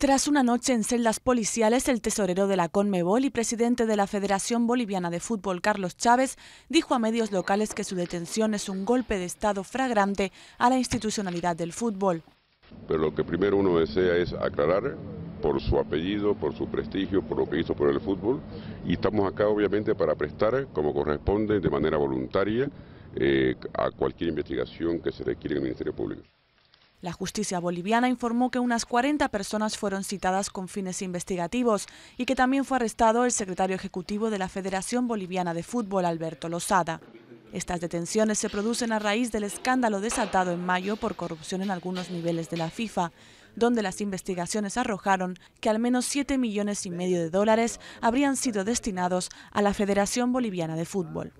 Tras una noche en celdas policiales, el tesorero de la Conmebol y presidente de la Federación Boliviana de Fútbol, Carlos Chávez, dijo a medios locales que su detención es un golpe de Estado fragrante a la institucionalidad del fútbol. Pero lo que primero uno desea es aclarar por su apellido, por su prestigio, por lo que hizo por el fútbol. Y estamos acá obviamente para prestar, como corresponde, de manera voluntaria, eh, a cualquier investigación que se requiere en el Ministerio Público. La justicia boliviana informó que unas 40 personas fueron citadas con fines investigativos y que también fue arrestado el secretario ejecutivo de la Federación Boliviana de Fútbol, Alberto Lozada. Estas detenciones se producen a raíz del escándalo desatado en mayo por corrupción en algunos niveles de la FIFA, donde las investigaciones arrojaron que al menos 7 millones y medio de dólares habrían sido destinados a la Federación Boliviana de Fútbol.